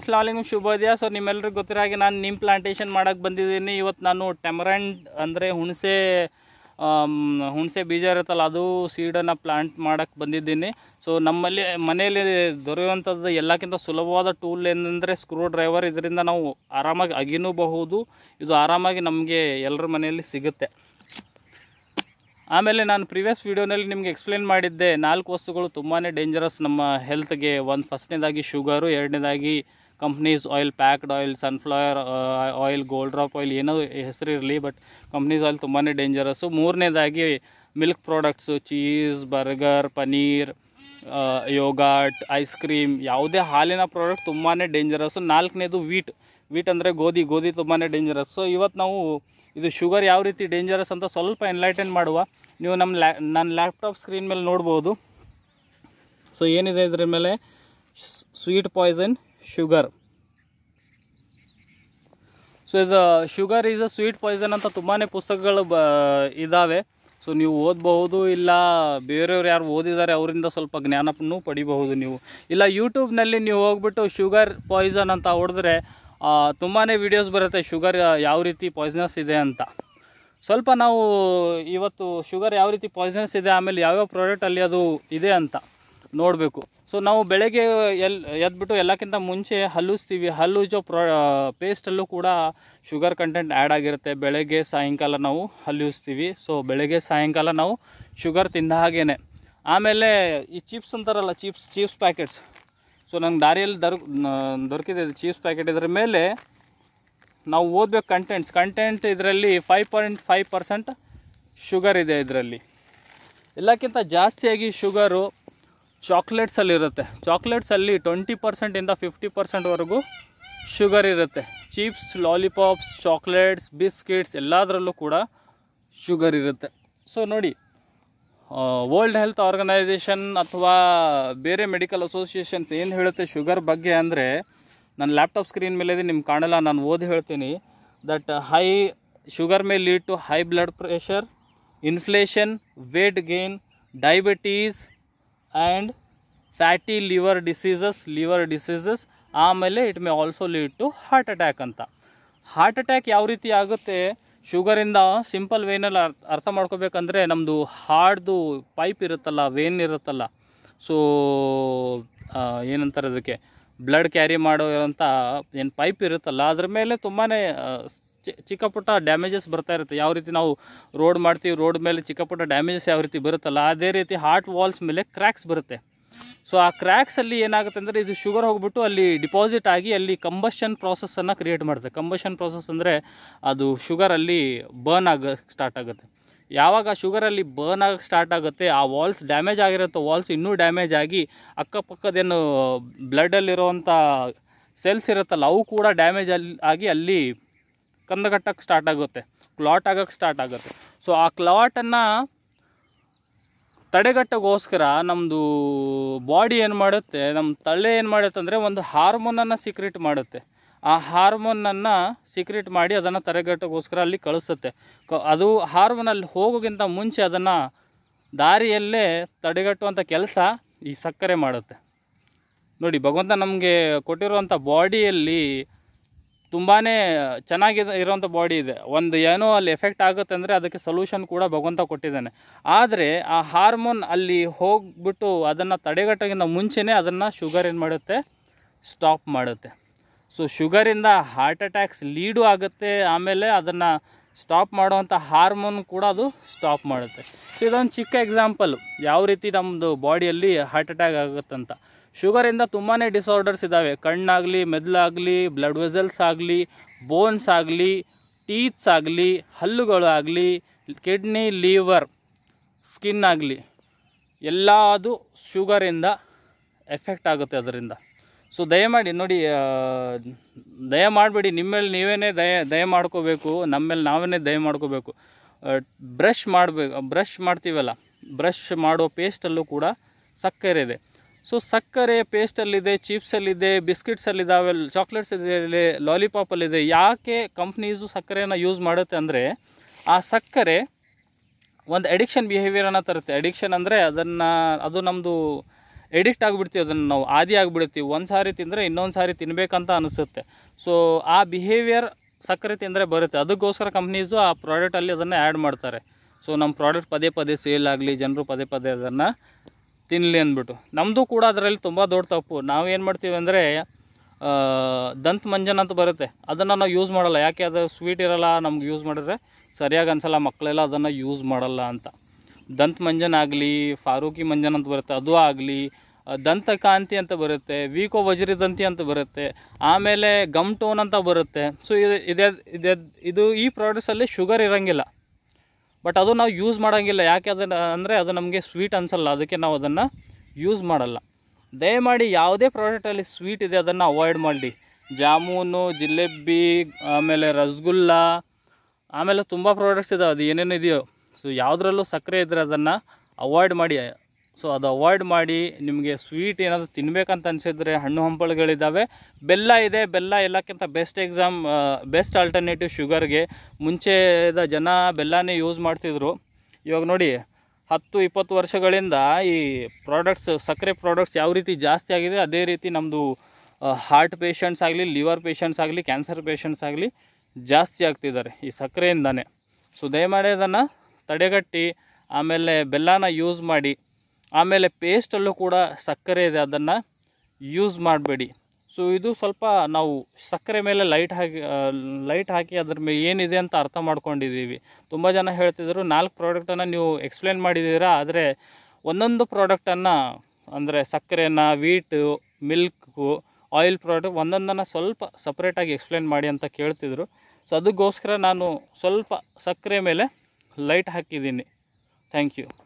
ಅಸ್ಲಾಲಿಂಗ್ ಶುಭೋದಯ ಸೊ ನಿಮ್ಮೆಲ್ಲರಿಗೂ ಗೊತ್ತಿರೋ ಹಾಗೆ ನಾನು ನಿಮ್ಮ ಪ್ಲಾಂಟೇಷನ್ ಮಾಡೋಕ್ಕೆ ಬಂದಿದ್ದೀನಿ ಇವತ್ತು ನಾನು ಟೆಮರಂಡ್ ಅಂದರೆ ಹುಣಸೆ ಹುಣಸೆ ಬೀಜ ಇರುತ್ತಲ್ಲ ಅದು ಸೀಡನ್ನು ಪ್ಲಾಂಟ್ ಮಾಡೋಕ್ಕೆ ಬಂದಿದ್ದೀನಿ ಸೊ ನಮ್ಮಲ್ಲಿ ಮನೆಯಲ್ಲಿ ದೊರೆಯುವಂಥದ್ದು ಎಲ್ಲಕ್ಕಿಂತ ಸುಲಭವಾದ ಟೂಲ್ ಏನಂದರೆ ಸ್ಕ್ರೂ ಡ್ರೈವರ್ ಇದರಿಂದ ನಾವು ಆರಾಮಾಗಿ ಅಗಿನೂಬಹುದು ಇದು ಆರಾಮಾಗಿ ನಮಗೆ ಎಲ್ಲರ ಮನೆಯಲ್ಲಿ ಸಿಗುತ್ತೆ ಆಮೇಲೆ ನಾನು ಪ್ರಿವಿಯಸ್ ವೀಡಿಯೋನಲ್ಲಿ ನಿಮಗೆ ಎಕ್ಸ್ಪ್ಲೇನ್ ಮಾಡಿದ್ದೆ ನಾಲ್ಕು ವಸ್ತುಗಳು ತುಂಬಾ ಡೇಂಜರಸ್ ನಮ್ಮ ಹೆಲ್ತ್ಗೆ ಒಂದು ಫಸ್ಟ್ನೇದಾಗಿ ಶುಗರು ಎರಡನೇದಾಗಿ companies oil packed oil sunflower oil Gold Drop oil ಏನೋ ಹೆಸರು ಇರಲಿ ಬಟ್ ಕಂಪ್ನೀಸ್ ಆಯಿಲ್ ತುಂಬಾ ಡೇಂಜರಸ್ಸು ಮೂರನೇದಾಗಿ milk products cheese burger paneer yogurt ice cream ಯಾವುದೇ ಹಾಲಿನ ಪ್ರಾಡಕ್ಟ್ ತುಂಬಾ ಡೇಂಜರಸ್ಸು ನಾಲ್ಕನೇದು ವೀಟ್ ವೀಟ್ ಅಂದರೆ ಗೋಧಿ ಗೋಧಿ ತುಂಬಾ ಡೇಂಜರಸ್ ಸೊ ಇವತ್ತು ನಾವು ಇದು ಶುಗರ್ ಯಾವ ರೀತಿ ಡೇಂಜರಸ್ ಅಂತ ಸ್ವಲ್ಪ ಎನ್ಲೈಟನ್ ಮಾಡುವ ನೀವು ನಮ್ಮ ಲ್ಯಾ ನನ್ನ ಲ್ಯಾಪ್ಟಾಪ್ ಸ್ಕ್ರೀನ್ ಮೇಲೆ ನೋಡ್ಬೋದು ಸೊ ಏನಿದೆ ಇದ್ರ ಮೇಲೆ sweet poison sugar so is sugar is a sweet poison ಅಂತ ತುಂಬಾ ಪುಸ್ತಕಗಳು ಬ ಇದ್ದಾವೆ ಸೊ ನೀವು ಓದಬಹುದು ಇಲ್ಲ ಬೇರೆಯವ್ರು ಯಾರು ಓದಿದ್ದಾರೆ ಅವರಿಂದ ಸ್ವಲ್ಪ ಜ್ಞಾನವನ್ನು ಪಡಿಬಹುದು ನೀವು ಇಲ್ಲ ಯೂಟ್ಯೂಬ್ನಲ್ಲಿ ನೀವು ಹೋಗ್ಬಿಟ್ಟು ಶುಗರ್ ಪಾಯ್ಸನ್ ಅಂತ ಹೊಡೆದ್ರೆ ತುಂಬಾ ವೀಡಿಯೋಸ್ ಬರುತ್ತೆ ಶುಗರ್ ಯಾವ ರೀತಿ ಪಾಯ್ಸನಸ್ ಇದೆ ಅಂತ ಸ್ವಲ್ಪ ನಾವು ಇವತ್ತು ಶುಗರ್ ಯಾವ ರೀತಿ ಪಾಯ್ಸನಸ್ ಇದೆ ಆಮೇಲೆ ಯಾವ್ಯಾವ ಪ್ರಾಡಕ್ಟಲ್ಲಿ ಅದು ಇದೆ ಅಂತ ನೋಡಬೇಕು ಸೊ ನಾವು ಬೆಳಗ್ಗೆ ಎಲ್ ಎದ್ಬಿಟ್ಟು ಎಲ್ಲಕ್ಕಿಂತ ಮುಂಚೆ ಹಲ್ಲುಸ್ತೀವಿ ಹಲ್ಲುಜೋ ಪ್ರೊ ಪೇಸ್ಟಲ್ಲೂ ಕೂಡ ಶುಗರ್ ಕಂಟೆಂಟ್ ಆ್ಯಡ್ ಆಗಿರುತ್ತೆ ಬೆಳಗ್ಗೆ ಸಾಯಂಕಾಲ ನಾವು ಹಲ್ಲುಸ್ತೀವಿ ಸೊ ಬೆಳಗ್ಗೆ ಸಾಯಂಕಾಲ ನಾವು ಶುಗರ್ ತಿಂದ ಹಾಗೇ ಆಮೇಲೆ ಈ ಚಿಪ್ಸ್ ಅಂತಾರಲ್ಲ ಚಿಪ್ಸ್ ಚಿಪ್ಸ್ ಪ್ಯಾಕೆಟ್ಸ್ ಸೊ ನಂಗೆ ದಾರಿಯಲ್ಲಿ ದೊರಕ ದೊರಕಿದೆ ಚೀಪ್ಸ್ ಪ್ಯಾಕೆಟ್ ಇದ್ರ ಮೇಲೆ ನಾವು ಓದಬೇಕು ಕಂಟೆಂಟ್ಸ್ ಕಂಟೆಂಟ್ ಇದರಲ್ಲಿ five point five percent sugar ಇದೆ ಇದರಲ್ಲಿ ಎಲ್ಲಕ್ಕಿಂತ ಜಾಸ್ತಿಯಾಗಿ ಶುಗರು ಚಾಕ್ಲೇಟ್ಸಲ್ಲಿರುತ್ತೆ ಚಾಕ್ಲೇಟ್ಸಲ್ಲಿ ಟ್ವೆಂಟಿ ಪರ್ಸೆಂಟಿಂದ ಫಿಫ್ಟಿ ಪರ್ಸೆಂಟ್ವರೆಗೂ ಶುಗರ್ ಇರುತ್ತೆ ಚೀಪ್ಸ್ ಲಾಲಿಪಾಪ್ಸ್ ಚಾಕ್ಲೇಟ್ಸ್ ಬಿಸ್ಕಿಟ್ಸ್ ಎಲ್ಲದರಲ್ಲೂ ಕೂಡ ಶುಗರ್ ಇರುತ್ತೆ ಸೊ ನೋಡಿ ವರ್ಲ್ಡ್ ಹೆಲ್ತ್ ಆರ್ಗನೈಸೇಷನ್ ಅಥವಾ ಬೇರೆ ಮೆಡಿಕಲ್ ಅಸೋಸಿಯೇಷನ್ಸ್ ಏನು ಹೇಳುತ್ತೆ ಶುಗರ್ ಬಗ್ಗೆ ಅಂದರೆ ನನ್ನ ಲ್ಯಾಪ್ಟಾಪ್ ಸ್ಕ್ರೀನ್ ಮೇಲೆ ನಿಮ್ಗೆ ಕಾಣಲ್ಲ ನಾನು ಓದಿ ಹೇಳ್ತೀನಿ that high sugar may lead to high blood pressure inflation weight gain diabetes and fatty liver diseases liver diseases ಆಮೇಲೆ it may also lead to heart attack ಅಂತ ಹಾರ್ಟ್ ಅಟ್ಯಾಕ್ ಯಾವ ರೀತಿ ಆಗುತ್ತೆ ಶುಗರಿಂದ ಸಿಂಪಲ್ ವೇನಲ್ಲಿ ಅರ್ಥ ಮಾಡ್ಕೋಬೇಕಂದ್ರೆ ನಮ್ಮದು ಹಾರ್ಟ್ದು ಪೈಪ್ ಇರುತ್ತಲ್ಲ ವೇನ್ ಇರುತ್ತಲ್ಲ ಸೊ ಏನಂತಾರೆ ಅದಕ್ಕೆ ಬ್ಲಡ್ ಕ್ಯಾರಿ ಮಾಡೋಂಥ ಏನು ಪೈಪ್ ಇರುತ್ತಲ್ಲ ಅದ್ರ ಮೇಲೆ ತುಂಬಾ ಚಿಕ್ಕ ಪುಟ್ಟ ಡ್ಯಾಮೇಜಸ್ ಬರ್ತಾ ಇರುತ್ತೆ ಯಾವ ರೀತಿ ನಾವು ರೋಡ್ ಮಾಡ್ತೀವಿ ರೋಡ್ ಮೇಲೆ ಚಿಕ್ಕ ಪುಟ್ಟ ಡ್ಯಾಮೇಜಸ್ ಯಾವ ರೀತಿ ಬರುತ್ತಲ್ಲ ಅದೇ ರೀತಿ ಹಾರ್ಟ್ ವಾಲ್ಸ್ ಮೇಲೆ ಕ್ರ್ಯಾಕ್ಸ್ ಬರುತ್ತೆ ಸೊ ಆ ಕ್ರ್ಯಾಕ್ಸಲ್ಲಿ ಏನಾಗುತ್ತೆ ಅಂದರೆ ಇದು ಶುಗರ್ ಹೋಗ್ಬಿಟ್ಟು ಅಲ್ಲಿ ಡಿಪಾಸಿಟ್ ಆಗಿ ಅಲ್ಲಿ ಕಂಬಷನ್ ಪ್ರಾಸೆಸನ್ನು ಕ್ರಿಯೇಟ್ ಮಾಡುತ್ತೆ ಕಂಬಷನ್ ಪ್ರಾಸೆಸ್ ಅಂದರೆ ಅದು ಶುಗರಲ್ಲಿ ಬರ್ನ್ ಆಗೋಕ್ಕೆ ಸ್ಟಾರ್ಟ್ ಆಗುತ್ತೆ ಯಾವಾಗ ಶುಗರಲ್ಲಿ ಬರ್ನ್ ಆಗಕ್ಕೆ ಸ್ಟಾರ್ಟ್ ಆಗುತ್ತೆ ಆ ವಾಲ್ಸ್ ಡ್ಯಾಮೇಜ್ ಆಗಿರುತ್ತೆ ವಾಲ್ಸ್ ಇನ್ನೂ ಡ್ಯಾಮೇಜ್ ಆಗಿ ಅಕ್ಕಪಕ್ಕದೇನು ಬ್ಲಡಲ್ಲಿರೋವಂಥ ಸೆಲ್ಸ್ ಇರುತ್ತಲ್ಲ ಅವು ಕೂಡ ಡ್ಯಾಮೇಜ್ ಅಲ್ಲಿ ಆಗಿ ಅಲ್ಲಿ ಕಂದಗಟ್ಟಕ್ಕೆ ಕಟ್ಟಕ್ಕೆ ಸ್ಟಾರ್ಟ್ ಆಗುತ್ತೆ ಕ್ಲಾಟ್ ಆಗೋಕ್ಕೆ ಸ್ಟಾರ್ಟ್ ಆಗುತ್ತೆ ಸೊ ಆ ಕ್ಲಾಟನ್ನು ತಡೆಗಟ್ಟಗೋಸ್ಕರ ನಮ್ಮದು ಬಾಡಿ ಏನು ಮಾಡುತ್ತೆ ನಮ್ಮ ತಲೆ ಏನು ಮಾಡುತ್ತೆ ಅಂದರೆ ಒಂದು ಹಾರ್ಮೋನನ್ನು ಸೀಕ್ರೆಟ್ ಮಾಡುತ್ತೆ ಆ ಹಾರ್ಮೋನನ್ನು ಸೀಕ್ರೆಟ್ ಮಾಡಿ ಅದನ್ನು ತಡೆಗಟ್ಟೋಕ್ಕೋಸ್ಕರ ಅಲ್ಲಿ ಕಳಿಸುತ್ತೆ ಕ ಅದು ಹಾರ್ಮೋನಲ್ಲಿ ಹೋಗೋಕ್ಕಿಂತ ಮುಂಚೆ ಅದನ್ನು ದಾರಿಯಲ್ಲೇ ತಡೆಗಟ್ಟುವಂಥ ಕೆಲಸ ಈ ಸಕ್ಕರೆ ಮಾಡುತ್ತೆ ನೋಡಿ ಭಗವಂತ ನಮಗೆ ಕೊಟ್ಟಿರುವಂಥ ಬಾಡಿಯಲ್ಲಿ ತುಂಬಾ ಚೆನ್ನಾಗಿದೆ ಇರೋಂಥ ಬಾಡಿ ಇದೆ ಒಂದು ಏನೋ ಅಲ್ಲಿ ಎಫೆಕ್ಟ್ ಆಗುತ್ತೆ ಅಂದರೆ ಅದಕ್ಕೆ ಸೊಲ್ಯೂಷನ್ ಕೂಡ ಭಗವಂತ ಕೊಟ್ಟಿದ್ದಾನೆ ಆದರೆ ಆ ಹಾರ್ಮೋನ್ ಅಲ್ಲಿ ಹೋಗಿಬಿಟ್ಟು ಅದನ್ನು ತಡೆಗಟ್ಟೋಕ್ಕಿಂತ ಮುಂಚೆನೇ ಅದನ್ನು ಶುಗರ್ ಏನು ಮಾಡುತ್ತೆ ಸ್ಟಾಪ್ ಮಾಡುತ್ತೆ ಸೊ ಶುಗರಿಂದ ಹಾರ್ಟ್ ಅಟ್ಯಾಕ್ಸ್ ಲೀಡು ಆಗುತ್ತೆ ಆಮೇಲೆ ಅದನ್ನು ಸ್ಟಾಪ್ ಮಾಡುವಂಥ ಹಾರ್ಮೋನ್ ಕೂಡ ಅದು ಸ್ಟಾಪ್ ಮಾಡುತ್ತೆ ಸೊ ಇದೊಂದು ಚಿಕ್ಕ ಎಕ್ಸಾಂಪಲ್ ಯಾವ ರೀತಿ ನಮ್ಮದು ಬಾಡಿಯಲ್ಲಿ ಹಾರ್ಟ್ ಅಟ್ಯಾಕ್ ಆಗುತ್ತಂತ ಶುಗರಿಂದ ತುಂಬಾ ಡಿಸಾರ್ಡರ್ಸ್ ಇದ್ದಾವೆ ಕಣ್ಣಾಗಲಿ ಮೆದ್ಲಾಗಲಿ ಬ್ಲಡ್ ವೆಸಲ್ಸ್ ಆಗಲಿ ಬೋನ್ಸ್ ಆಗಲಿ ಟೀತ್ಸ್ ಆಗಲಿ ಹಲ್ಲುಗಳು ಆಗಲಿ ಕಿಡ್ನಿ ಲೀವರ್ ಸ್ಕಿನ್ ಆಗಲಿ ಎಲ್ಲ ಅದು ಶುಗರಿಂದ ಎಫೆಕ್ಟ್ ಆಗುತ್ತೆ ಅದರಿಂದ ಸೊ ದಯಮಾಡಿ ನೋಡಿ ದಯ ಮಾಡಬೇಡಿ ನಿಮ್ಮೇಲೆ ನೀವೇನೇ ದಯ ದಯ ಮಾಡ್ಕೋಬೇಕು ನಮ್ಮೇಲೆ ನಾವೇನೇ ದಯ ಮಾಡ್ಕೋಬೇಕು ಬ್ರಷ್ ಮಾಡಬೇಕು ಬ್ರಷ್ ಮಾಡ್ತೀವಲ್ಲ ಬ್ರಷ್ ಮಾಡೋ ಪೇಸ್ಟಲ್ಲೂ ಕೂಡ ಸಕ್ಕರೆ ಇದೆ ಸೊ ಸಕ್ಕರೆ ಪೇಸ್ಟಲ್ಲಿದೆ ಚಿಪ್ಸಲ್ಲಿದೆ ಬಿಸ್ಕಿಟ್ಸಲ್ಲಿದ್ದಾವೆ ಚಾಕ್ಲೇಟ್ಸ್ ಇದೆ ಲಾಲಿಪಾಪಲ್ಲಿದೆ ಯಾಕೆ ಕಂಪ್ನೀಸು ಸಕ್ಕರೆಯನ್ನು ಯೂಸ್ ಮಾಡುತ್ತೆ ಅಂದರೆ ಆ ಸಕ್ಕರೆ ಒಂದು ಎಡಿಕ್ಷನ್ ಬಿಹೇವಿಯರನ್ನು ತರುತ್ತೆ ಅಡಿಕ್ಷನ್ ಅಂದರೆ ಅದನ್ನು ಅದು ನಮ್ಮದು ಎಡಿಕ್ಟ್ ಆಗಿಬಿಡ್ತೀವಿ ಅದನ್ನು ನಾವು ಆದಿ ಆಗಿಬಿಡ್ತೀವಿ ಒಂದು ಸಾರಿ ತಿಂದರೆ ಇನ್ನೊಂದು ಸಾರಿ ತಿನ್ನಬೇಕಂತ ಅನಿಸುತ್ತೆ ಸೊ ಆ ಬಿಹೇವಿಯರ್ ಸಕ್ಕರೆ ತಿಂದರೆ ಬರುತ್ತೆ ಅದಕ್ಕೋಸ್ಕರ ಕಂಪ್ನೀಸು ಆ ಪ್ರಾಡಕ್ಟಲ್ಲಿ ಅದನ್ನು ಆ್ಯಡ್ ಮಾಡ್ತಾರೆ ಸೊ ನಮ್ಮ ಪ್ರಾಡಕ್ಟ್ ಪದೇ ಪದೇ ಸೇಲ್ ಆಗಲಿ ಜನರು ಪದೇ ಪದೇ ಅದನ್ನು ತಿನ್ನಲಿ ಅಂದ್ಬಿಟ್ಟು ನಮ್ಮದು ಕೂಡ ಅದರಲ್ಲಿ ತುಂಬ ದೊಡ್ಡ ತಪ್ಪು ನಾವೇನು ಮಾಡ್ತೀವಿ ಅಂದರೆ ದಂತ ಮಂಜನ್ ಅಂತ ಬರುತ್ತೆ ಅದನ್ನು ನಾವು ಯೂಸ್ ಮಾಡಲ್ಲ ಯಾಕೆ ಅದು ಸ್ವೀಟ್ ಇರಲ್ಲ ನಮ್ಗೆ ಯೂಸ್ ಮಾಡಿದ್ರೆ ಸರಿಯಾಗಿ ಅನ್ಸಲ್ಲ ಮಕ್ಕಳೆಲ್ಲ ಅದನ್ನು ಯೂಸ್ ಮಾಡಲ್ಲ ಅಂತ ದಂತ ಮಂಜನ್ ಆಗಲಿ ಫಾರೂಕಿ ಮಂಜನ್ ಅಂತ ಬರುತ್ತೆ ಅದು ಆಗಲಿ ದಂತ ಕಾಂತಿ ಅಂತ ಬರುತ್ತೆ ವೀಕೋ ದಂತಿ ಅಂತ ಬರುತ್ತೆ ಆಮೇಲೆ ಗಮ್ ಟೋನ್ ಅಂತ ಬರುತ್ತೆ ಸೊ ಇದು ಇದೇ ಇದು ಈ ಪ್ರಾಡಕ್ಟ್ಸಲ್ಲಿ ಶುಗರ್ ಇರೋಂಗಿಲ್ಲ ಬಟ್ ಅದು ನಾವು ಯೂಸ್ ಮಾಡೋಂಗಿಲ್ಲ ಯಾಕೆ ಅದನ್ನು ಅಂದರೆ ಅದು ನಮಗೆ ಸ್ವೀಟ್ ಅನಿಸಲ್ಲ ಅದಕ್ಕೆ ನಾವು ಅದನ್ನು ಯೂಸ್ ಮಾಡಲ್ಲ ದಯಮಾಡಿ ಯಾವುದೇ ಪ್ರಾಡಕ್ಟಲ್ಲಿ ಸ್ವೀಟ್ ಇದೆ ಅದನ್ನು ಅವಾಯ್ಡ್ ಮಾಡಿ ಜಾಮೂನು ಜಿಲೇಬಿ ಆಮೇಲೆ ರಸಗುಲ್ಲ ಆಮೇಲೆ ತುಂಬ ಪ್ರಾಡಕ್ಟ್ಸ್ ಇದಾವೆ ಅದು ಏನೇನು ಇದೆಯೋ ಸೊ ಯಾವುದ್ರಲ್ಲೂ ಸಕ್ಕರೆ ಇದ್ದರೆ ಅದನ್ನು ಅವಾಯ್ಡ್ ಮಾಡಿ ಸೊ ಅದು ಅವಾಯ್ಡ್ ಮಾಡಿ ನಿಮಗೆ ಸ್ವೀಟ್ ಏನಾದರೂ ತಿನ್ಬೇಕಂತ ಅನಿಸಿದ್ರೆ ಹಣ್ಣು ಹಂಪಲುಗಳಿದ್ದಾವೆ ಬೆಲ್ಲ ಇದೆ ಬೆಲ್ಲ ಎಲ್ಲಕ್ಕಿಂತ ಬೆಸ್ಟ್ ಎಕ್ಸಾಮ್ ಬೆಸ್ಟ್ ಆಲ್ಟರ್ನೇಟಿವ್ ಶುಗರ್ಗೆ ಮುಂಚೆದ ಜನ ಬೆಲ್ಲನೇ ಯೂಸ್ ಮಾಡ್ತಿದ್ರು ಇವಾಗ ನೋಡಿ ಹತ್ತು ಇಪ್ಪತ್ತು ವರ್ಷಗಳಿಂದ ಈ ಪ್ರಾಡಕ್ಟ್ಸ್ ಸಕ್ಕರೆ ಪ್ರಾಡಕ್ಟ್ಸ್ ಯಾವ ರೀತಿ ಜಾಸ್ತಿ ಆಗಿದೆ ಅದೇ ರೀತಿ ನಮ್ಮದು ಹಾರ್ಟ್ ಪೇಷಂಟ್ಸ್ ಆಗಲಿ ಲಿವರ್ ಪೇಷಂಟ್ಸ್ ಆಗಲಿ ಕ್ಯಾನ್ಸರ್ ಪೇಷಂಟ್ಸ್ ಆಗಲಿ ಜಾಸ್ತಿ ಆಗ್ತಿದ್ದಾರೆ ಈ ಸಕ್ಕರೆಯಿಂದನೇ ಸೊ ದಯಮಾಡಿ ಅದನ್ನು ತಡೆಗಟ್ಟಿ ಆಮೇಲೆ ಬೆಲ್ಲನ ಯೂಸ್ ಮಾಡಿ ಆಮೇಲೆ ಪೇಸ್ಟಲ್ಲೂ ಕೂಡ ಸಕ್ಕರೆ ಇದೆ ಅದನ್ನು ಯೂಸ್ ಮಾಡಬೇಡಿ ಸೊ ಇದು ಸ್ವಲ್ಪ ನಾವು ಸಕ್ಕರೆ ಮೇಲೆ ಲೈಟ್ ಹಾಕಿ ಲೈಟ್ ಹಾಕಿ ಅದ್ರ ಮೇಲೆ ಏನಿದೆ ಅಂತ ಅರ್ಥ ಮಾಡ್ಕೊಂಡಿದ್ದೀವಿ ತುಂಬ ಜನ ಹೇಳ್ತಿದ್ರು ನಾಲ್ಕು ಪ್ರಾಡಕ್ಟನ್ನು ನೀವು ಎಕ್ಸ್ಪ್ಲೇನ್ ಮಾಡಿದ್ದೀರಾ ಆದರೆ ಒಂದೊಂದು ಪ್ರಾಡಕ್ಟನ್ನು ಅಂದರೆ ಸಕ್ಕರೆನ ವೀಟು ಮಿಲ್ಕು ಆಯಿಲ್ ಪ್ರಾಡಕ್ಟ್ ಒಂದೊಂದನ್ನು ಸ್ವಲ್ಪ ಸಪ್ರೇಟಾಗಿ ಎಕ್ಸ್ಪ್ಲೇನ್ ಮಾಡಿ ಅಂತ ಕೇಳ್ತಿದ್ರು ಸೊ ಅದಕ್ಕೋಸ್ಕರ ನಾನು ಸ್ವಲ್ಪ ಸಕ್ಕರೆ ಮೇಲೆ ಲೈಟ್ ಹಾಕಿದ್ದೀನಿ ಥ್ಯಾಂಕ್ ಯು